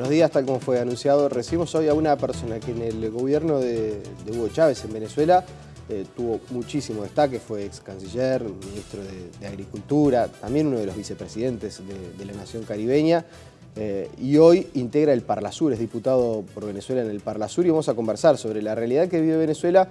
Buenos días, tal como fue anunciado, recibimos hoy a una persona que en el gobierno de, Hugo Chávez en Venezuela eh, tuvo muchísimo destaque, fue ex canciller, ministro de, Agricultura, también uno de los vicepresidentes de, la Nación Caribeña, eh, y hoy integra el Parlasur, es diputado por Venezuela en el Parlasur y vamos a conversar sobre la realidad que vive Venezuela,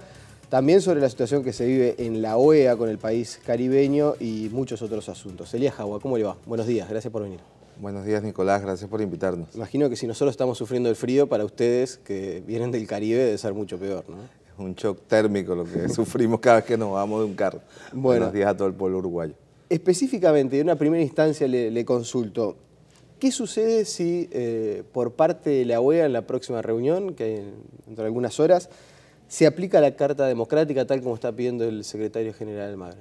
también sobre la situación que se vive en la OEA con el país caribeño y muchos otros asuntos. Elías Jagua, ¿cómo le va? Buenos días, gracias por venir. Buenos días, Nicolás. Gracias por invitarnos. Imagino que si nosotros estamos sufriendo el frío, para ustedes que vienen del Caribe debe ser mucho peor, ¿no? Es un shock térmico lo que sufrimos cada vez que nos vamos de un carro. Buenos días a todo el pueblo uruguayo. Específicamente, en una primera instancia le, consulto, ¿qué sucede si eh, por parte de la OEA en la próxima reunión, que hay dentro de algunas horas, se aplica la Carta Democrática tal como está pidiendo el secretario general Magro?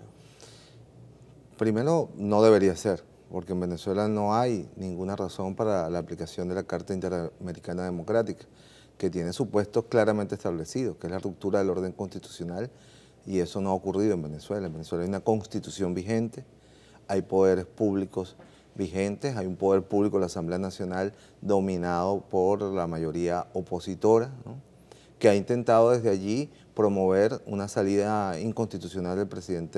Primero, no debería ser porque en Venezuela no hay ninguna razón para la aplicación de la Carta Interamericana Democrática, que tiene supuestos claramente establecidos, que es la ruptura del orden constitucional, y eso no ha ocurrido en Venezuela. En Venezuela hay una constitución vigente, hay poderes públicos vigentes, hay un poder público, la Asamblea Nacional, dominado por la mayoría opositora, ¿no? que ha intentado desde allí promover una salida inconstitucional del presidente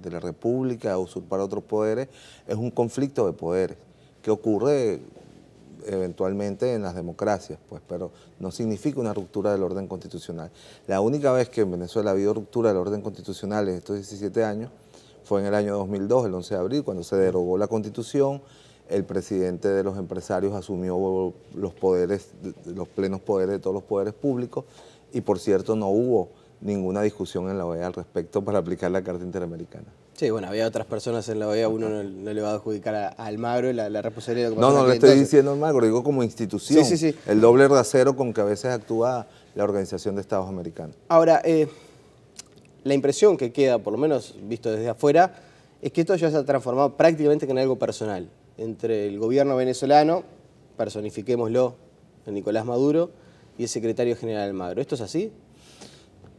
de la República, usurpar otros poderes, es un conflicto de poderes que ocurre eventualmente en las democracias, pues, pero no significa una ruptura del orden constitucional. La única vez que en Venezuela ha habido ruptura del orden constitucional en estos 17 años fue en el año 2002, el 11 de abril, cuando se derogó la constitución, el presidente de los empresarios asumió los poderes, los plenos poderes de todos los poderes públicos y por cierto no hubo ninguna discusión en la OEA al respecto para aplicar la Carta Interamericana. Sí, bueno, había otras personas en la OEA, uno no, le va a adjudicar a, magro Almagro la, responsabilidad de No, no le estoy diciendo diciendo Almagro, digo como institución. El doble rasero con que a veces actúa la Organización de Estados Americanos. Ahora, eh, la impresión que queda, por lo menos visto desde afuera, es que esto ya se ha transformado prácticamente en algo personal entre el gobierno venezolano, personifiquémoslo, Nicolás Maduro, y el secretario general Maduro. ¿Esto es así?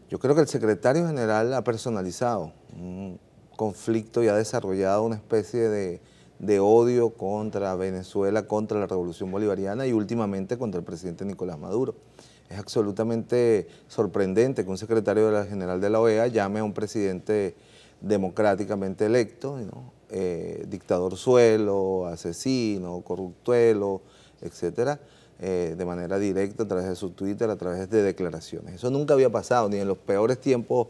Yo creo que el secretario general ha personalizado un conflicto y ha desarrollado una especie de, odio contra Venezuela, contra la revolución bolivariana y últimamente contra el presidente Nicolás Maduro. Es absolutamente sorprendente que un secretario general de la OEA llame a un presidente democráticamente electo, ¿no? Eh, dictador suelo, asesino, corruptuelo, etcétera, eh, de manera directa a través de su Twitter, a través de declaraciones. Eso nunca había pasado, ni en los peores tiempos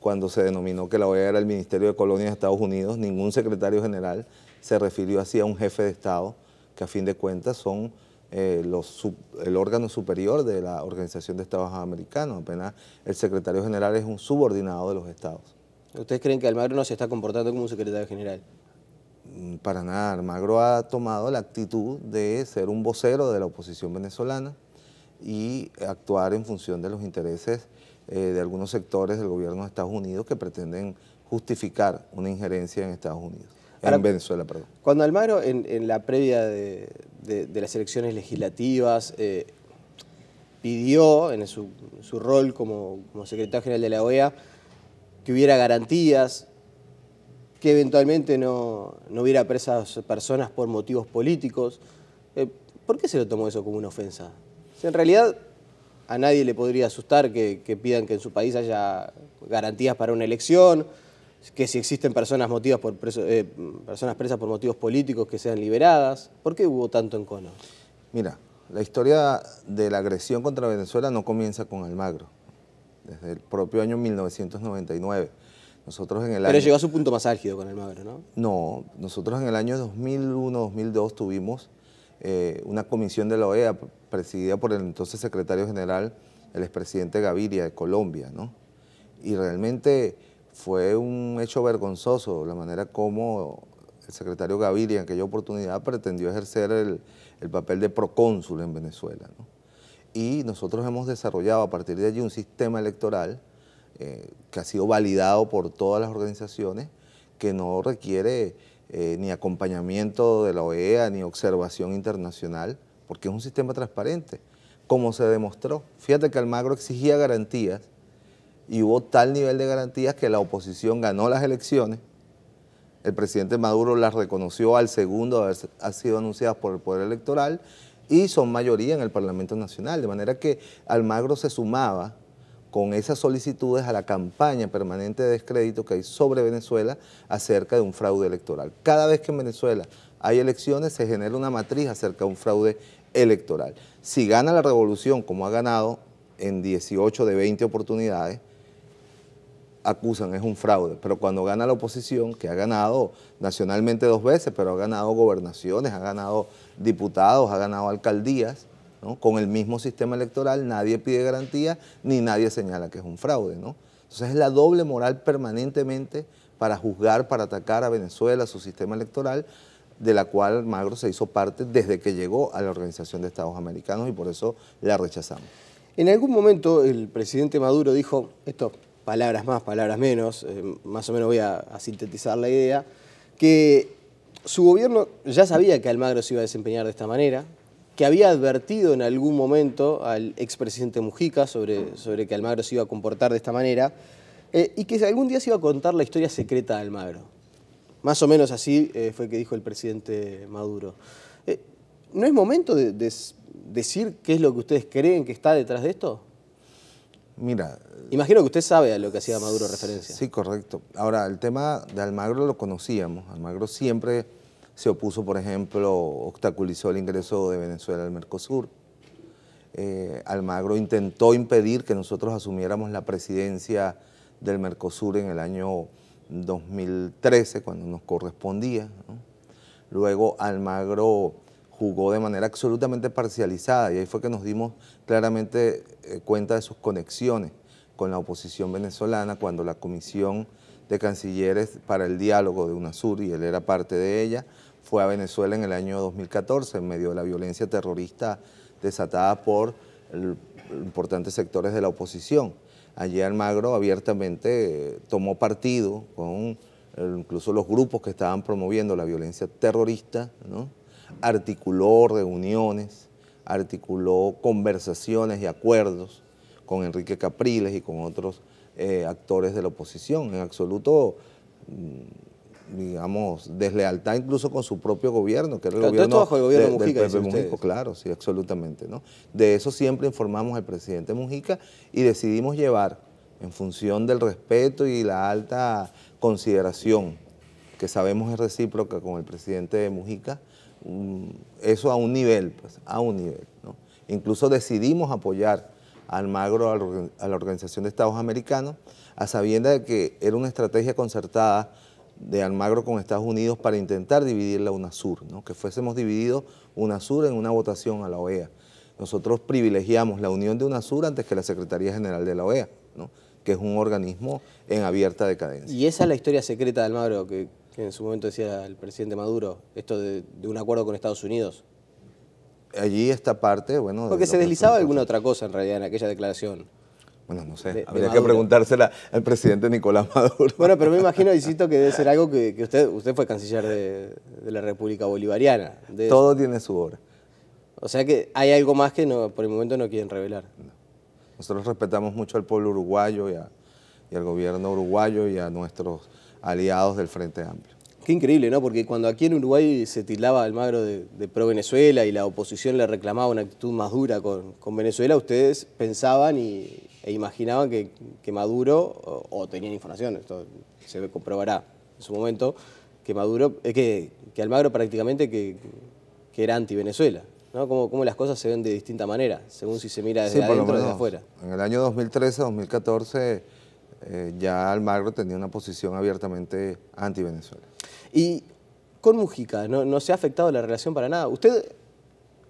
cuando se denominó que la OEA era el Ministerio de Colonias de Estados Unidos, ningún secretario general se refirió así a un jefe de Estado, que a fin de cuentas son eh, los el órgano superior de la Organización de Estados Americanos. Apenas el secretario general es un subordinado de los Estados. ¿Ustedes creen que Almagro no se está comportando como un secretario general? Mm, para nada, Almagro ha tomado la actitud de ser un vocero de la oposición venezolana y actuar en función de los intereses eh, de algunos sectores del gobierno de Estados Unidos que pretenden justificar una injerencia en Estados Unidos, en Venezuela, perdón. Cuando Almagro, en, la previa de, las elecciones legislativas, eh, pidió en su, rol como secretario general de la OEA que hubiera garantías, que eventualmente no, hubiera presas personas por motivos políticos. Eh, ¿Por qué se lo tomó eso como una ofensa? en realidad a nadie le podría asustar que, pidan que en su país haya garantías para una elección, que si existen personas, motivas por eh, personas presas por motivos políticos que sean liberadas. ¿Por qué hubo tanto encono? Mira, la historia de la agresión contra Venezuela no comienza con Almagro desde el propio año 1999. Nosotros en el Pero llegó a su punto más álgido con el Almagro, ¿no? No, nosotros en el año 2001-2002 tuvimos eh, una comisión de la OEA presidida por el entonces secretario general, el expresidente Gaviria de Colombia, ¿no? Y realmente fue un hecho vergonzoso la manera como el secretario Gaviria en aquella oportunidad pretendió ejercer el, el papel de procónsul en Venezuela, ¿no? y nosotros hemos desarrollado a partir de allí un sistema electoral eh, que ha sido validado por todas las organizaciones, que no requiere eh, ni acompañamiento de la OEA ni observación internacional, porque es un sistema transparente, como se demostró. Fíjate que Almagro exigía garantías y hubo tal nivel de garantías que la oposición ganó las elecciones. El presidente Maduro las reconoció al segundo ha haber sido anunciadas por el Poder Electoral y son mayoría en el Parlamento Nacional, de manera que Almagro se sumaba con esas solicitudes a la campaña permanente de descrédito que hay sobre Venezuela acerca de un fraude electoral. Cada vez que en Venezuela hay elecciones se genera una matriz acerca de un fraude electoral. Si gana la revolución como ha ganado en 18 de 20 oportunidades, acusan es un fraude, pero cuando gana la oposición, que ha ganado nacionalmente dos veces, pero ha ganado gobernaciones, ha ganado diputados, ha ganado alcaldías, con el mismo sistema electoral nadie pide garantía ni nadie señala que es un fraude. ¿no? Entonces es la doble moral permanentemente para juzgar, para atacar a Venezuela, su sistema electoral, de la cual Magro se hizo parte desde que llegó a la Organización de Estados Americanos y por eso la rechazamos. En algún momento el presidente Maduro dijo, esto palabras más, palabras menos, eh, más o menos voy a, sintetizar la idea, que su gobierno ya sabía que Almagro se iba a desempeñar de esta manera, que había advertido en algún momento al expresidente Mujica sobre, sobre que Almagro se iba a comportar de esta manera, eh, y que algún día se iba a contar la historia secreta de Almagro. Más o menos así eh, fue que dijo el presidente Maduro. ¿No es momento de decir qué es lo que ustedes creen que está detrás de esto? Mira. Imagino que usted sabe a lo que hacía Maduro referencia. Sí, correcto. Ahora, el tema de Almagro lo conocíamos. Almagro siempre se opuso, por ejemplo, obstaculizó el ingreso de Venezuela al Mercosur. Eh, Almagro intentó impedir que nosotros asumiéramos la presidencia del Mercosur en el año 2013, cuando nos correspondía. Luego Almagro jugó de manera absolutamente parcializada y ahí fue que nos dimos claramente eh, cuenta de sus conexiones con la oposición venezolana cuando la Comisión de Cancilleres para el Diálogo de UNASUR, y él era parte de ella, fue a Venezuela en el año 2014 en medio de la violencia terrorista desatada por importantes sectores de la oposición. Allí Almagro abiertamente eh, tomó partido con eh, incluso los grupos que estaban promoviendo la violencia terrorista, ¿no? articuló reuniones, articuló conversaciones y acuerdos con Enrique Capriles y con otros eh, actores de la oposición, en absoluto, mm, digamos, deslealtad incluso con su propio gobierno, que era el gobierno, de, del claro, sí, absolutamente. ¿no? De eso siempre informamos al presidente Mujica y decidimos llevar, en función del respeto y la alta consideración que sabemos es recíproca con el presidente Mujica, eso a un nivel, pues, a un nivel. ¿no? Incluso decidimos apoyar al Almagro a la Organización de Estados Americanos, a sabienda de que era una estrategia concertada de Almagro con Estados Unidos para intentar dividir la UNASUR, ¿no? que fuésemos divididos UNASUR en una votación a la OEA. Nosotros privilegiamos la unión de UNASUR antes que la Secretaría General de la OEA, ¿no? que es un organismo en abierta decadencia. Y esa es la historia secreta de Almagro, que en su momento decía el presidente Maduro, esto de, un acuerdo con Estados Unidos. Allí esta parte, bueno... Porque se deslizaba alguna otra cosa en realidad en aquella declaración. Bueno, no sé, habría que preguntársela al presidente Nicolás Maduro. Bueno, pero me imagino, insisto, que debe ser algo que, usted, usted fue canciller de, la República Bolivariana. Todo tiene su hora. O sea que hay algo más que por el momento no quieren revelar. Nosotros respetamos mucho al pueblo uruguayo y al gobierno uruguayo y a nuestros aliados del Frente Amplio. Qué increíble, ¿no? Porque cuando aquí en Uruguay se tildaba Almagro de, de pro-Venezuela y la oposición le reclamaba una actitud más dura con, Venezuela, ustedes pensaban y, e imaginaban que, Maduro, o, tenían información, esto se comprobará en su momento, que Maduro, eh, que, Almagro prácticamente que, era anti-Venezuela. ¿no? Como, las cosas se ven de distinta manera, según si se mira desde adentro o desde afuera. En el año 2013-2014 eh, ya Almagro tenía una posición abiertamente anti-Venezuela. Y con Mujica, no, se ha afectado la relación para nada. Usted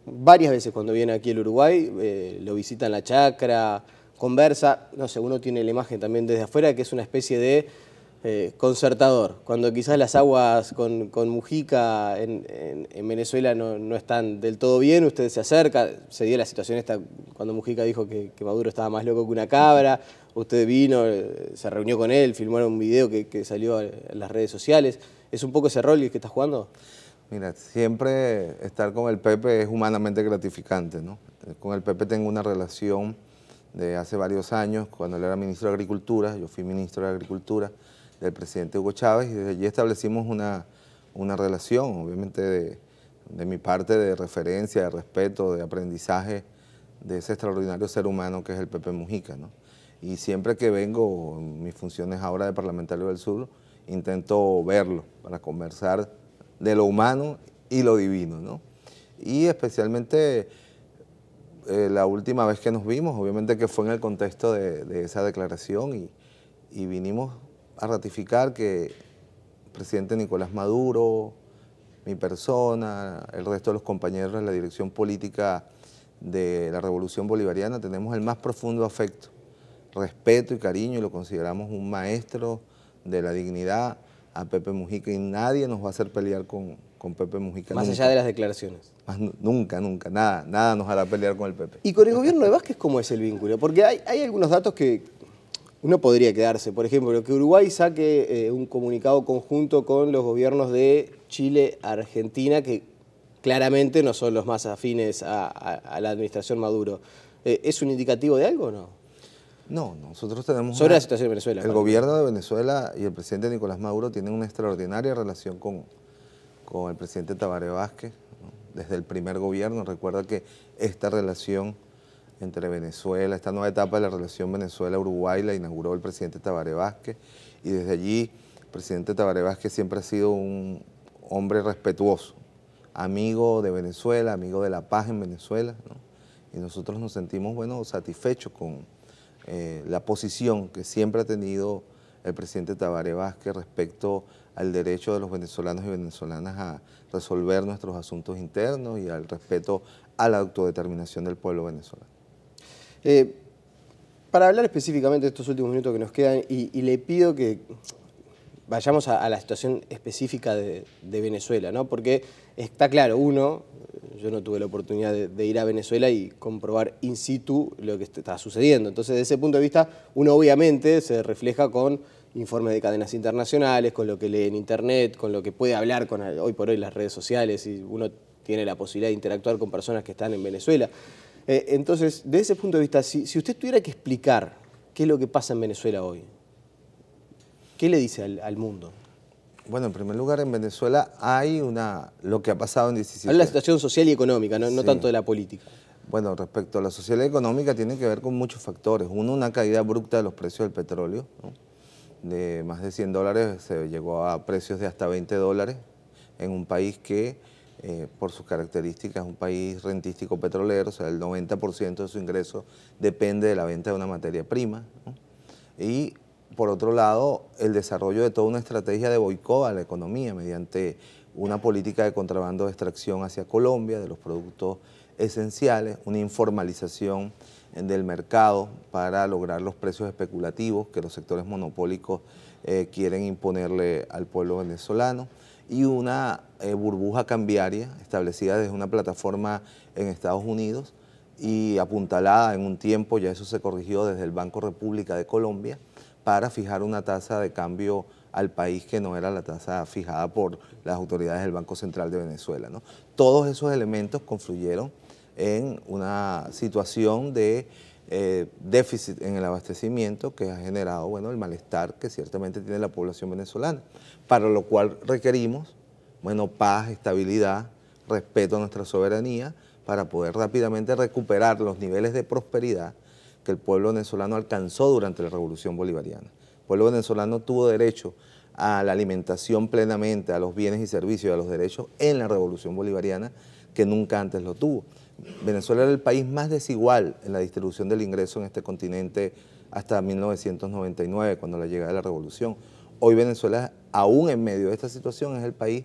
varias veces cuando viene aquí el Uruguay, eh, lo visita en la chacra, conversa, no sé, uno tiene la imagen también desde afuera que es una especie de eh, concertador, cuando quizás las aguas con, Mujica en, Venezuela no, están del todo bien, usted se acerca, se dio la situación esta cuando Mujica dijo que, Maduro estaba más loco que una cabra, usted vino, eh, se reunió con él, filmaron un video que, salió en las redes sociales, ¿es un poco ese rol que está jugando? Mira, siempre estar con el Pepe es humanamente gratificante, ¿no? Con el Pepe tengo una relación de hace varios años, cuando él era ministro de Agricultura, yo fui ministro de Agricultura, del presidente Hugo Chávez y desde allí establecimos una, relación, obviamente de, mi parte de referencia, de respeto, de aprendizaje de ese extraordinario ser humano que es el Pepe Mujica. Y siempre que vengo, en mis funciones ahora de parlamentario del sur, intento verlo para conversar de lo humano y lo divino. Y especialmente eh, la última vez que nos vimos, obviamente que fue en el contexto de, esa declaración y vinimos a ratificar que el presidente Nicolás Maduro, mi persona, el resto de los compañeros de la dirección política de la Revolución Bolivariana, tenemos el más profundo afecto, respeto y cariño, y lo consideramos un maestro de la dignidad a Pepe Mujica, y nadie nos va a hacer pelear con, Pepe Mujica. Más allá de las declaraciones. nunca, nunca, nada, nada nos hará pelear con el Pepe. ¿Y con el gobierno de Vázquez cómo es el vínculo? Porque hay, hay algunos datos que, uno podría quedarse, por ejemplo, que Uruguay saque eh, un comunicado conjunto con los gobiernos de Chile, Argentina, que claramente no son los más afines a, la administración Maduro. Eh, ¿Es un indicativo de algo o no? No, nosotros tenemos... Sobre la situación de Venezuela. El gobierno de Venezuela y el presidente Nicolás Maduro tienen una extraordinaria relación con, con el presidente Tabaré Vázquez, desde el primer gobierno. Recuerda que esta relación entre Venezuela, esta nueva etapa de la relación Venezuela-Uruguay la inauguró el presidente Tabaré Vázquez y desde allí el presidente Tabaré Vázquez siempre ha sido un hombre respetuoso, amigo de Venezuela, amigo de la paz en Venezuela y nosotros nos sentimos bueno, satisfechos con eh, la posición que siempre ha tenido el presidente Tabaré Vázquez respecto al derecho de los venezolanos y venezolanas a resolver nuestros asuntos internos y al respeto a la autodeterminación del pueblo venezolano. Eh, para hablar específicamente de estos últimos minutos que nos quedan, y, le pido que vayamos a, la situación específica de, Venezuela, ¿no? Porque está claro, uno, yo no tuve la oportunidad de, ir a Venezuela y comprobar in situ lo que está sucediendo. Entonces, desde ese punto de vista, uno obviamente se refleja con informes de cadenas internacionales, con lo que lee en Internet, con lo que puede hablar con hoy por hoy las redes sociales, y uno tiene la posibilidad de interactuar con personas que están en Venezuela. Eh, entonces, desde ese punto de vista, si, usted tuviera que explicar qué es lo que pasa en Venezuela hoy, ¿qué le dice al, mundo? Bueno, en primer lugar, en Venezuela hay una lo que ha pasado en 17... Habla la situación social y económica, no, tanto de la política. Bueno, respecto a la social y económica, tiene que ver con muchos factores. Uno, una caída abrupta de los precios del petróleo, de más de 100 dólares se llegó a precios de hasta 20 dólares en un país que eh, por sus características, un país rentístico petrolero, o sea, el 90% de su ingreso depende de la venta de una materia prima. Y por otro lado, el desarrollo de toda una estrategia de boicot a la economía mediante una política de contrabando de extracción hacia Colombia de los productos esenciales, una informalización del mercado para lograr los precios especulativos que los sectores monopólicos eh, quieren imponerle al pueblo venezolano y una eh, burbuja cambiaria establecida desde una plataforma en Estados Unidos y apuntalada en un tiempo, ya eso se corrigió desde el Banco República de Colombia, para fijar una tasa de cambio al país que no era la tasa fijada por las autoridades del Banco Central de Venezuela. ¿no? Todos esos elementos confluyeron en una situación de eh, déficit en el abastecimiento que ha generado bueno, el malestar que ciertamente tiene la población venezolana, para lo cual requerimos bueno, paz, estabilidad, respeto a nuestra soberanía para poder rápidamente recuperar los niveles de prosperidad que el pueblo venezolano alcanzó durante la Revolución Bolivariana. El pueblo venezolano tuvo derecho a la alimentación plenamente, a los bienes y servicios, a los derechos en la Revolución Bolivariana que nunca antes lo tuvo. Venezuela era el país más desigual en la distribución del ingreso en este continente hasta 1999, cuando la llegada de la revolución. Hoy Venezuela, aún en medio de esta situación, es el país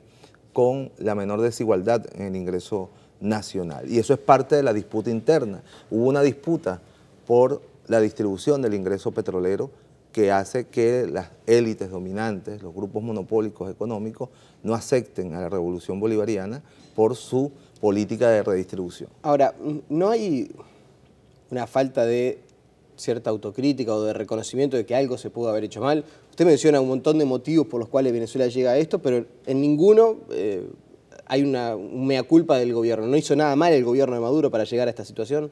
con la menor desigualdad en el ingreso nacional. Y eso es parte de la disputa interna. Hubo una disputa por la distribución del ingreso petrolero que hace que las élites dominantes, los grupos monopólicos económicos, no acepten a la revolución bolivariana por su política de redistribución. Ahora, ¿no hay una falta de cierta autocrítica o de reconocimiento de que algo se pudo haber hecho mal? Usted menciona un montón de motivos por los cuales Venezuela llega a esto, pero en ninguno eh, hay una mea culpa del gobierno. ¿No hizo nada mal el gobierno de Maduro para llegar a esta situación?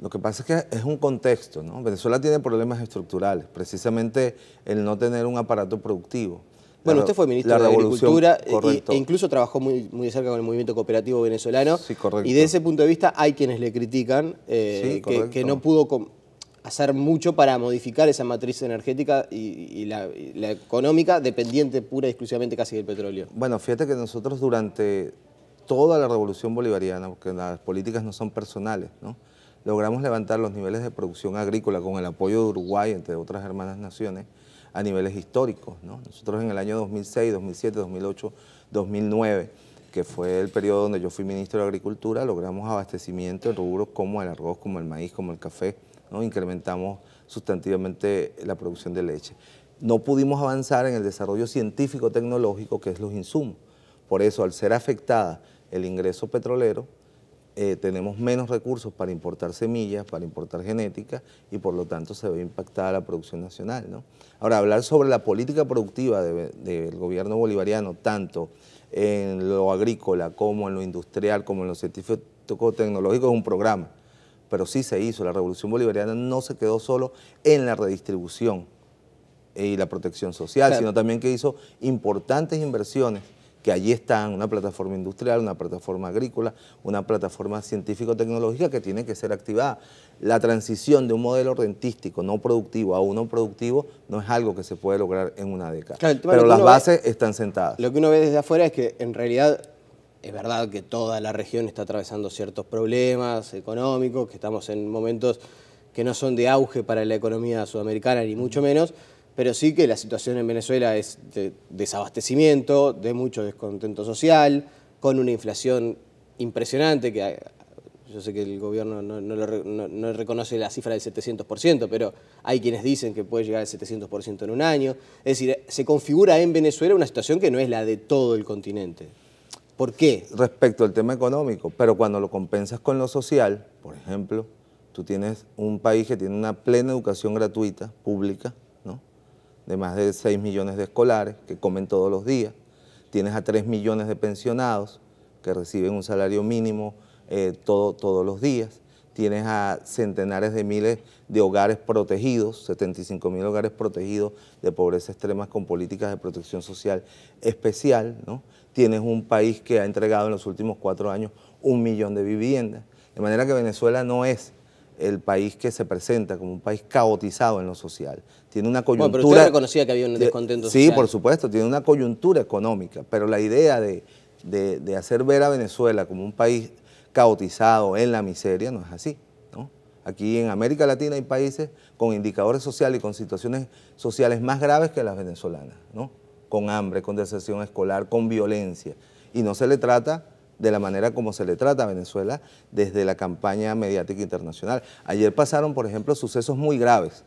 Lo que pasa es que es un contexto, ¿no? Venezuela tiene problemas estructurales, precisamente el no tener un aparato productivo. Bueno, usted fue ministro de Agricultura e incluso trabajó muy, muy cerca con el movimiento cooperativo venezolano. Y de ese punto de vista hay quienes le critican eh, que, no pudo hacer mucho para modificar esa matriz energética y, la, económica dependiente pura y exclusivamente casi del petróleo. Bueno, fíjate que nosotros durante toda la revolución bolivariana, porque las políticas no son personales, logramos levantar los niveles de producción agrícola con el apoyo de Uruguay, entre otras hermanas naciones, a niveles históricos. Nosotros en el año 2006, 2007, 2008, 2009, que fue el periodo donde yo fui ministro de Agricultura, logramos abastecimiento en rubros como el arroz, como el maíz, como el café, ¿no? incrementamos sustantivamente la producción de leche. No pudimos avanzar en el desarrollo científico-tecnológico, que es los insumos. Por eso, al ser afectada el ingreso petrolero, eh, tenemos menos recursos para importar semillas, para importar genética y por lo tanto se ve impactada la producción nacional. Ahora, hablar sobre la política productiva del gobierno bolivariano, tanto en lo agrícola como en lo industrial, como en lo científico tecnológico, es un programa. Pero sí se hizo, la revolución bolivariana no se quedó solo en la redistribución y la protección social, sino también que hizo importantes inversiones que allí están una plataforma industrial, una plataforma agrícola, una plataforma científico-tecnológica que tiene que ser activada. La transición de un modelo rentístico no productivo a uno productivo no es algo que se puede lograr en una década. Pero las bases están sentadas. Lo que uno ve desde afuera es que en realidad es verdad que toda la región está atravesando ciertos problemas económicos, que estamos en momentos que no son de auge para la economía sudamericana ni mucho menos, pero sí que la situación en Venezuela es de desabastecimiento, de mucho descontento social, con una inflación impresionante que ah, yo sé que el gobierno no, no, reconoce la cifra del 700%, pero hay quienes dicen que puede llegar al 700% en un año. Es decir, se configura en Venezuela una situación que no es la de todo el continente. ¿Por qué? Respecto al tema económico, pero cuando lo compensas con lo social, por ejemplo, tú tienes un país que tiene una plena educación gratuita, pública, de más de 6 millones de escolares que comen todos los días, tienes a 3 millones de pensionados que reciben un salario mínimo eh, todo, todos los días, tienes a centenares de miles de hogares protegidos, 75 mil hogares protegidos de pobreza extrema con políticas de protección social especial, ¿no? tienes un país que ha entregado en los últimos cuatro años un millón de viviendas, de manera que Venezuela no es el país que se presenta como un país caotizado en lo social. Tiene una coyuntura... Bueno, pero usted reconocía que había un descontento social. Sí, por supuesto, tiene una coyuntura económica, pero la idea de, hacer ver a Venezuela como un país caotizado en la miseria no es así. ¿no? Aquí en América Latina hay países con indicadores sociales y con situaciones sociales más graves que las venezolanas, ¿no? con hambre, con deserción escolar, con violencia, y no se le trata de la manera como se le trata a Venezuela desde la campaña mediática internacional. Ayer pasaron, por ejemplo, sucesos muy graves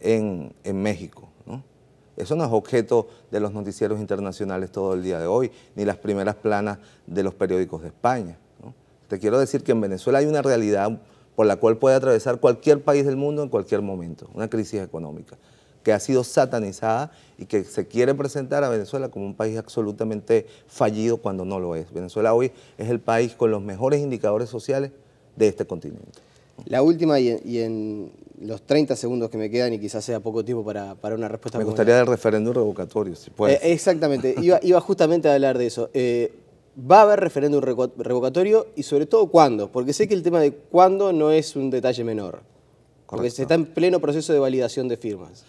en, México. Eso no es objeto de los noticieros internacionales todo el día de hoy, ni las primeras planas de los periódicos de España. Te quiero decir que en Venezuela hay una realidad por la cual puede atravesar cualquier país del mundo en cualquier momento, una crisis económica que ha sido satanizada y que se quiere presentar a Venezuela como un país absolutamente fallido cuando no lo es. Venezuela hoy es el país con los mejores indicadores sociales de este continente. La última y en, los 30 segundos que me quedan y quizás sea poco tiempo para, una respuesta. Me gustaría del referéndum revocatorio, si puede. Eh, exactamente, iba, justamente a hablar de eso. Eh, ¿Va a haber referéndum revocatorio y sobre todo cuándo? Porque sé que el tema de cuándo no es un detalle menor. Porque se está en pleno proceso de validación de firmas.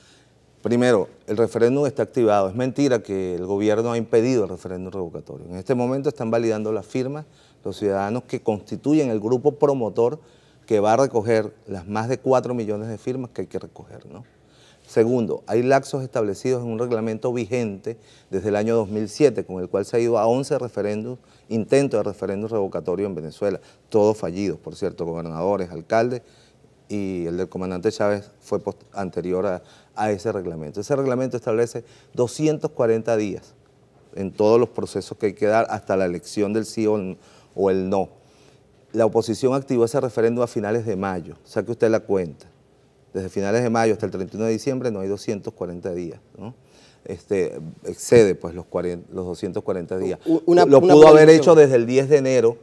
Primero, el referéndum está activado. Es mentira que el gobierno ha impedido el referéndum revocatorio. En este momento están validando las firmas los ciudadanos que constituyen el grupo promotor que va a recoger las más de 4 millones de firmas que hay que recoger. ¿no? Segundo, hay laxos establecidos en un reglamento vigente desde el año 2007, con el cual se ha ido a 11 referéndums, intentos de referéndum revocatorio en Venezuela, todos fallidos, por cierto, gobernadores, alcaldes y el del comandante Chávez fue anterior a, ese reglamento. Ese reglamento establece 240 días en todos los procesos que hay que dar hasta la elección del sí o el, no. La oposición activó ese referéndum a finales de mayo, saque usted la cuenta. Desde finales de mayo hasta el 31 de diciembre no hay 240 días. ¿no? Este, excede pues los, 240 días. Lo pudo haber hecho desde el 10 de enero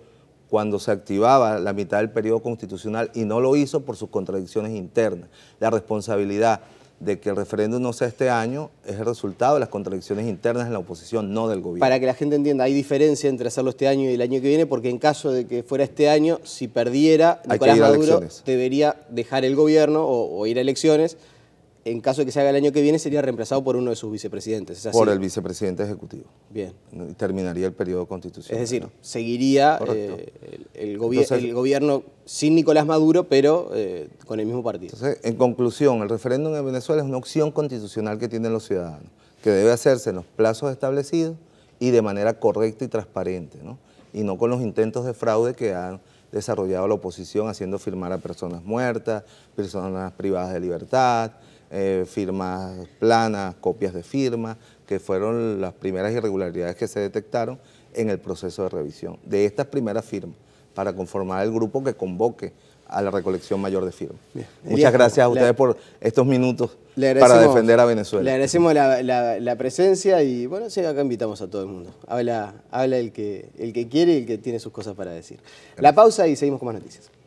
cuando se activaba la mitad del periodo constitucional y no lo hizo por sus contradicciones internas. La responsabilidad de que el referéndum no sea este año es el resultado de las contradicciones internas en la oposición, no del gobierno. Para que la gente entienda, hay diferencia entre hacerlo este año y el año que viene, porque en caso de que fuera este año, si perdiera, Nicolás Maduro debería dejar el gobierno o, o ir a elecciones en caso de que se haga el año que viene, sería reemplazado por uno de sus vicepresidentes. Por el vicepresidente ejecutivo. Bien. Terminaría el periodo constitucional. Es decir, seguiría eh, el, gobierno sin Nicolás Maduro, pero eh, con el mismo partido. Entonces, en conclusión, el referéndum en Venezuela es una opción constitucional que tienen los ciudadanos, que debe hacerse en los plazos establecidos y de manera correcta y transparente, ¿no? y no con los intentos de fraude que han desarrollado la oposición haciendo firmar a personas muertas, personas privadas de libertad, eh, firmas planas, copias de firmas, que fueron las primeras irregularidades que se detectaron en el proceso de revisión de estas primeras firmas para conformar el grupo que convoque a la recolección mayor de firmas. Muchas gracias a ustedes por estos minutos para defender a Venezuela. Le agradecemos la, presencia y bueno, sí, acá invitamos a todo el mundo. Habla, el, que, el que quiere y el que tiene sus cosas para decir. La pausa y seguimos con más noticias.